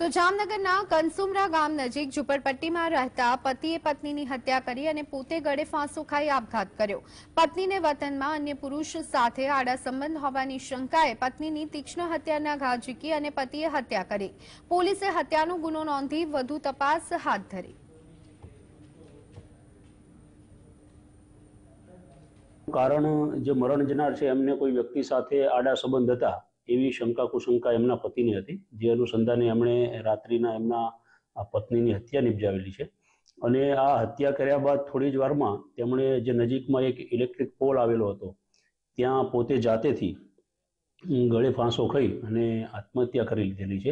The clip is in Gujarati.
તો જામનગરના કનસુમરા ગામ નજીક ઝુંપડપટ્ટીમાં રહેતા પતિએ પત્નીની હત્યા કરી અને પોતે ગળે ફાંસો ખાઈ આપઘાત કર્યો પત્નીને વતનમાં અન્ય પુરુષ સાથે આડા સંબંધ હોવાની શંકાએ પત્નીની તીક્ષ્ણ હત્યાના ઘા ઝીકી અને પતિએ હત્યા કરી પોલીસે હત્યાનો ગુનો નોંધી વધુ તપાસ હાથ ધરી કારણ જે મરણ જનાર છે એમને કોઈ વ્યક્તિ સાથે આડા સંબંધ હતા એવી શંકા કુશંકા એમના પતિની હતી જે અનુસંધાને એમણે રાત્રિના એમના પત્નીની હત્યા નિપજાવેલી છે અને આ હત્યા કર્યા બાદ થોડી જ વારમાં તેમણે જે નજીકમાં એક ઇલેક્ટ્રિક પોલ આવેલો હતો ત્યાં પોતે જાતેથી ગળે ફાંસો ખાઈ અને આત્મહત્યા કરી લીધેલી છે